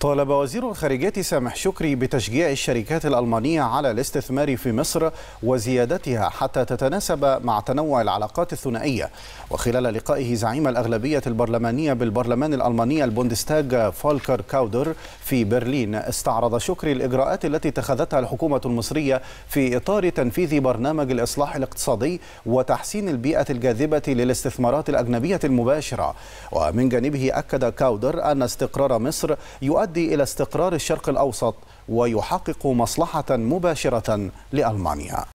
طالب وزير الخارجية سامح شكري بتشجيع الشركات الألمانية على الاستثمار في مصر وزيادتها حتى تتناسب مع تنوع العلاقات الثنائية وخلال لقائه زعيم الأغلبية البرلمانية بالبرلمان الألماني البوندستاج فولكر كاودر في برلين استعرض شكري الإجراءات التي اتخذتها الحكومة المصرية في إطار تنفيذ برنامج الإصلاح الاقتصادي وتحسين البيئة الجاذبة للاستثمارات الأجنبية المباشرة ومن جانبه أكد كاودر أن استقرار مصر يؤدي يؤدي إلى استقرار الشرق الأوسط ويحقق مصلحة مباشرة لألمانيا